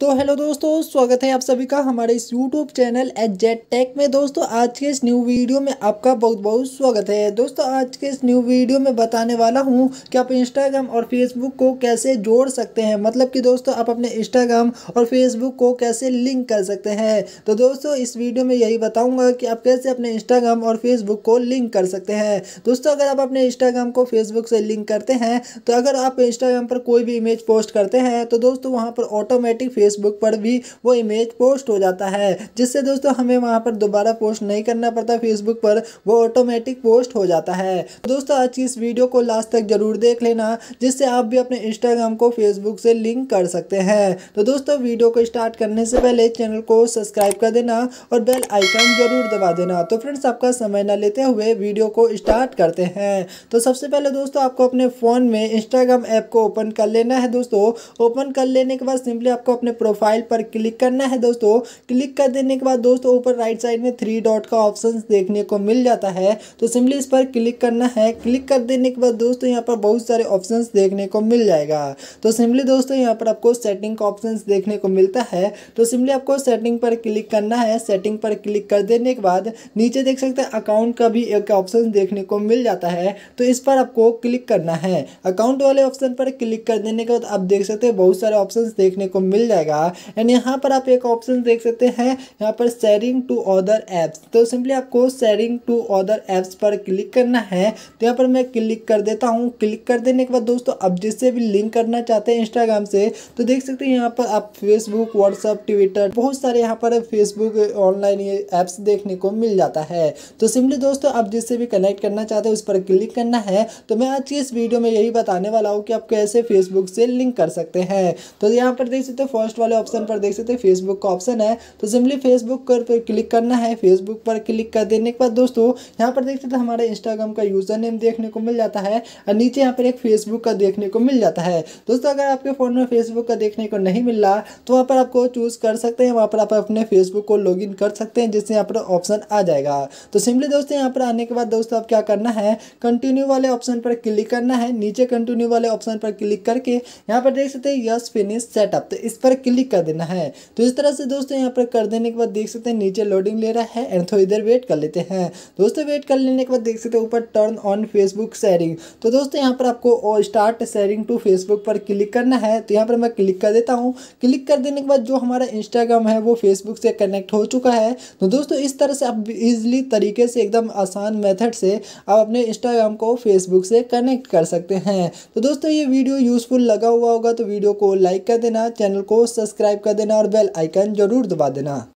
तो हेलो दोस्तों स्वागत है आप सभी का हमारे इस YouTube channel H Z tech में दोस्तों आज के इस न्यू वीडियो में आपका बहुत बहुत स्वागत है दोस्तों आज के इस न्यू वीडियो में बताने वाला हूं कि आप इंस्टाग्राम और फेसबुक को कैसे जोड़ सकते हैं मतलब कि दोस्तों आप अपने इंस्टाग्राम और फेसबुक को कैसे लिंक कर सकते हैं तो दोस्तों इस वीडियो में यही बताऊँगा कि आप कैसे अपने इंस्टाग्राम और फेसबुक को लिंक कर सकते हैं दोस्तों अगर आप अपने इंस्टाग्राम को फेसबुक से लिंक करते हैं तो अगर आप इंस्टाग्राम पर कोई भी इमेज पोस्ट करते हैं तो दोस्तों वहाँ पर ऑटोमेटिक फेसबुक पर भी वो इमेज पोस्ट हो जाता है जिससे दोस्तों हमें वहाँ पर दोबारा पोस्ट नहीं करना पड़ता फेसबुक पर वो ऑटोमेटिक पोस्ट हो जाता है दोस्तों आज की इस वीडियो को लास्ट तक ज़रूर देख लेना जिससे आप भी अपने इंस्टाग्राम को फेसबुक से लिंक कर सकते हैं तो दोस्तों वीडियो को स्टार्ट करने से पहले चैनल को सब्सक्राइब कर देना और बेल आइकन जरूर दबा देना तो फ्रेंड्स आपका समय न लेते हुए वीडियो को स्टार्ट करते हैं तो सबसे पहले दोस्तों आपको अपने फ़ोन में इंस्टाग्राम ऐप को ओपन कर लेना है दोस्तों ओपन कर लेने के बाद सिंपली आपको अपने प्रोफाइल पर क्लिक करना है दोस्तों क्लिक कर देने के बाद दोस्तों ऊपर राइट साइड में थ्री डॉट का ऑप्शन देखने को मिल जाता है तो सिंपली इस पर क्लिक करना है क्लिक कर देने के बाद दोस्तों यहाँ पर बहुत सारे ऑप्शन देखने को मिल जाएगा तो सिंपली दोस्तों यहाँ पर आपको सेटिंग का ऑप्शन देखने को मिलता है तो सिंपली आपको सेटिंग पर क्लिक करना है सेटिंग पर क्लिक कर देने के बाद नीचे देख सकते हैं अकाउंट का भी एक ऑप्शन देखने को मिल जाता है तो इस पर आपको क्लिक करना है अकाउंट वाले ऑप्शन पर क्लिक कर देने के बाद आप देख सकते हैं बहुत सारे ऑप्शंस देखने को मिल जाएगा जाएगा एंड यहाँ पर आप एक ऑप्शन देख सकते हैं यहाँ पर शेयरिंग टू अदर ऐप्स तो सिंपली आपको शेयरिंग टू अदर ऐप्स पर क्लिक करना है तो यहाँ पर मैं क्लिक कर देता हूँ क्लिक कर देने के बाद दोस्तों अब जिससे भी लिंक करना चाहते हैं इंस्टाग्राम से तो देख सकते हैं यहाँ पर आप फेसबुक व्हाट्सअप ट्विटर बहुत सारे यहाँ पर फेसबुक ऑनलाइन ऐप्स देखने को मिल जाता है तो सिंपली दोस्तों आप जिससे भी कनेक्ट करना चाहते हैं उस पर क्लिक करना है तो मैं आज की इस वीडियो में यही बताने वाला हूँ कि आप कैसे फेसबुक से लिंक कर सकते हैं तो यहाँ पर देख सकते हो फर्स्ट लास्ट वाले ऑप्शन पर देख सकते हैं फेसबुक का ऑप्शन है तो सिंपली फेसबुक पर क्लिक करना है फेसबुक पर क्लिक कर देने के बाद दोस्तों यहाँ पर देख सकते हैं हमारे इंस्टाग्राम का यूज़र नेम देखने को मिल जाता है और नीचे यहाँ पर एक फेसबुक का देखने को मिल जाता है दोस्तों अगर आपके फ़ोन में फेसबुक का देखने को नहीं मिल रहा तो वहाँ पर आपको चूज़ कर सकते हैं वहाँ पर आप अपने फेसबुक को लॉग कर सकते हैं जिससे यहाँ पर ऑप्शन आ जाएगा तो सिंपली दोस्तों यहाँ पर आने के बाद दोस्तों आप क्या करना है कंटिन्यू वाले ऑप्शन पर क्लिक करना है नीचे कंटिन्यू वाले ऑप्शन पर क्लिक करके यहाँ पर देख सकते हैं यस फिनिश सेटअप तो इस पर क्लिक कर देना है तो इस तरह से दोस्तों यहाँ पर कर देने के बाद देख सकते हैं नीचे लोडिंग ले रहा है एंड थोड़ी देर वेट कर लेते हैं दोस्तों वेट कर लेने के बाद देख सकते हैं ऊपर टर्न ऑन फेसबुक शेयरिंग तो दोस्तों यहाँ पर आपको स्टार्ट शेयरिंग टू फेसबुक पर क्लिक करना है तो यहाँ पर मैं क्लिक कर देता हूँ क्लिक कर देने के बाद जो हमारा इंस्टाग्राम है वो फेसबुक से कनेक्ट हो चुका है तो दोस्तों इस तरह से आप इजली तरीके से एकदम आसान मेथड से आप अपने इंस्टाग्राम को फेसबुक से कनेक्ट कर सकते हैं तो दोस्तों ये वीडियो यूज़फुल लगा हुआ होगा तो वीडियो को लाइक कर देना चैनल को सब्सक्राइब कर देना और बेल आइकन जरूर दबा देना